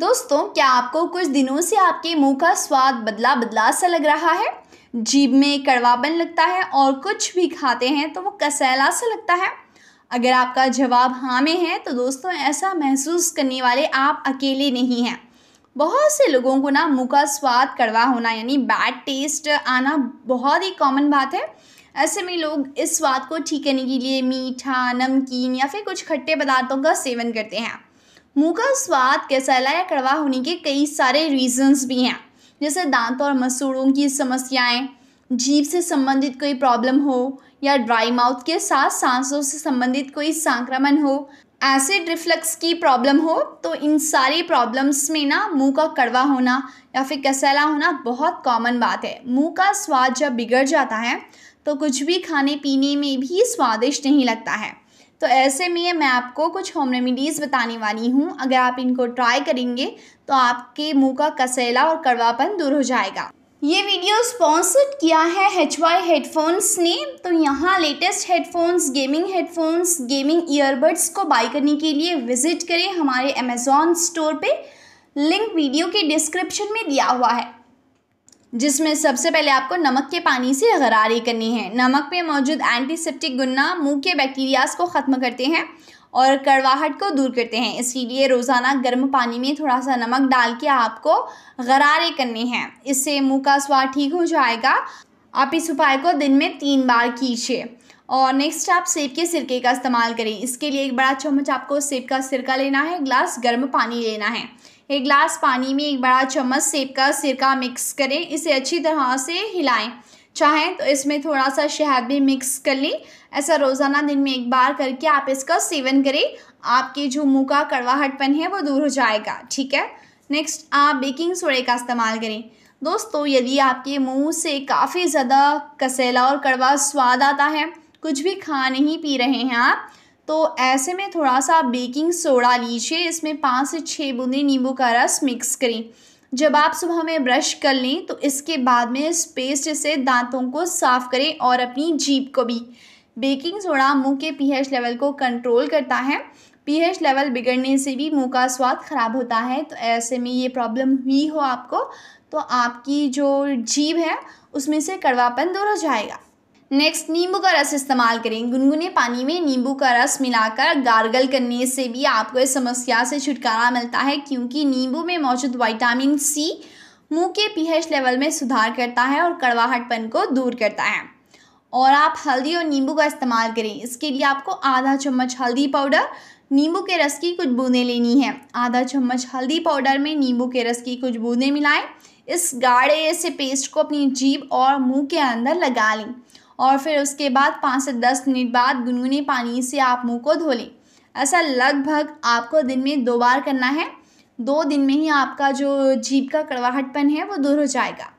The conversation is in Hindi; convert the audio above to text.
दोस्तों क्या आपको कुछ दिनों से आपके मुंह का स्वाद बदला बदला सा लग रहा है जीभ में कड़वापन लगता है और कुछ भी खाते हैं तो वो कसैला सा लगता है अगर आपका जवाब हाँ में है तो दोस्तों ऐसा महसूस करने वाले आप अकेले नहीं हैं बहुत से लोगों को ना मुंह का स्वाद कड़वा होना यानी बैड टेस्ट आना बहुत ही कॉमन बात है ऐसे में लोग इस स्वाद को ठीक करने के लिए मीठा नमकीन या फिर कुछ खट्टे पदार्थों का सेवन करते हैं मुंह का स्वाद कैसा या कड़वा होने के कई सारे रीजंस भी हैं जैसे दांतों और मसूड़ों की समस्याएं जीभ से संबंधित कोई प्रॉब्लम हो या ड्राई माउथ के साथ सांसों से संबंधित कोई संक्रमण हो एसिड रिफ्लक्स की प्रॉब्लम हो तो इन सारी प्रॉब्लम्स में ना मुंह का कड़वा होना या फिर कसैला होना बहुत कॉमन बात है मुंह का स्वाद जब बिगड़ जाता है तो कुछ भी खाने पीने में भी स्वादिष्ट नहीं लगता है तो ऐसे में मैं आपको कुछ होम रेमिडीज़ बताने वाली हूँ अगर आप इनको ट्राई करेंगे तो आपके मुंह का कसैला और कड़वापन दूर हो जाएगा ये वीडियो स्पॉन्सर्ड किया है एच वाई हेडफोन्स ने तो यहाँ latest headphones gaming headphones gaming earbuds को बाई करने के लिए विज़िट करें हमारे अमेज़ॉन स्टोर पे लिंक वीडियो के डिस्क्रिप्शन में दिया हुआ है जिसमें सबसे पहले आपको नमक के पानी से गरारे करनी है नमक में मौजूद एंटीसेप्टिक गुन्ना मुंह के बैक्टीरियाज को ख़त्म करते हैं और कड़वाहट को दूर करते हैं इसीलिए रोज़ाना गर्म पानी में थोड़ा सा नमक डाल के आपको गरारे करने हैं इससे मुँह का स्वाद ठीक हो जाएगा आप इस उपाय को दिन में तीन बार कीजिए और नेक्स्ट आप सेब के सिरके का इस्तेमाल करें इसके लिए एक बड़ा चम्मच आपको सेब का सिरका लेना है ग्लास गर्म पानी लेना है एक गिलास पानी में एक बड़ा चम्मच सेब का सिरका मिक्स करें इसे अच्छी तरह से हिलाएं चाहें तो इसमें थोड़ा सा शहद भी मिक्स कर लें ऐसा रोज़ाना दिन में एक बार करके आप इसका सेवन करें आपके जो मुँह का कड़वाहटपन है वो दूर हो जाएगा ठीक है नेक्स्ट आप बेकिंग सोडे का इस्तेमाल करें दोस्तों यदि आपके मुंह से काफ़ी ज़्यादा कसैला और कड़वा स्वाद आता है कुछ भी खा नहीं पी रहे हैं आप तो ऐसे में थोड़ा सा बेकिंग सोडा लीजिए इसमें पाँच से छः बूंदी नींबू का रस मिक्स करें जब आप सुबह में ब्रश कर लें तो इसके बाद में इस पेस्ट से दांतों को साफ़ करें और अपनी जीप को भी बेकिंग सोडा मुंह के पीएच लेवल को कंट्रोल करता है पीएच लेवल बिगड़ने से भी मुंह का स्वाद ख़राब होता है तो ऐसे में ये प्रॉब्लम हुई हो आपको तो आपकी जो जीभ है उसमें से कड़वापन दूर हो जाएगा नेक्स्ट नींबू का रस इस्तेमाल करें गुनगुने पानी में नींबू का रस मिलाकर गार्गल करने से भी आपको इस समस्या से छुटकारा मिलता है क्योंकि नींबू में मौजूद विटामिन सी मुंह के पीएच लेवल में सुधार करता है और कड़वाहटपन को दूर करता है और आप हल्दी और नींबू का इस्तेमाल करें इसके लिए आपको आधा चम्मच हल्दी पाउडर नींबू के रस की कुछ बूंदें लेनी है आधा चम्मच हल्दी पाउडर में नींबू के रस की कुछ बूंदें मिलाएं इस गाढ़े से पेस्ट को अपनी जीभ और मुंह के अंदर लगा लें और फिर उसके बाद पाँच से दस मिनट बाद गुनगुने पानी से आप मुंह को धो लें ऐसा लगभग आपको दिन में दो बार करना है दो दिन में ही आपका जो जीभ का कड़वाहटपन है वो दूर हो जाएगा